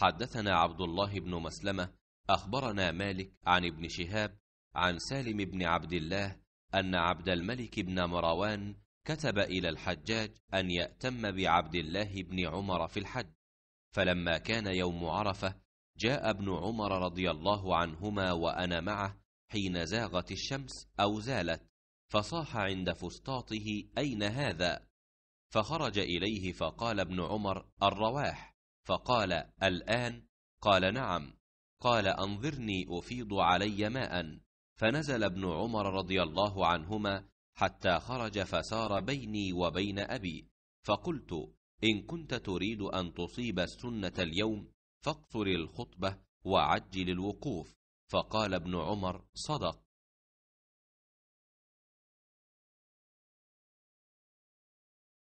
حدثنا عبد الله بن مسلمة أخبرنا مالك عن ابن شهاب عن سالم بن عبد الله أن عبد الملك بن مروان كتب إلى الحجاج أن يأتم بعبد الله بن عمر في الحج فلما كان يوم عرفة جاء ابن عمر رضي الله عنهما وأنا معه حين زاغت الشمس أو زالت فصاح عند فسطاطه أين هذا؟ فخرج إليه فقال ابن عمر الرواح فقال الآن قال نعم قال أنظرني أفيض علي ماء فنزل ابن عمر رضي الله عنهما حتى خرج فسار بيني وبين أبي فقلت إن كنت تريد أن تصيب السنة اليوم فاقصر الخطبة وعجل الوقوف فقال ابن عمر صدق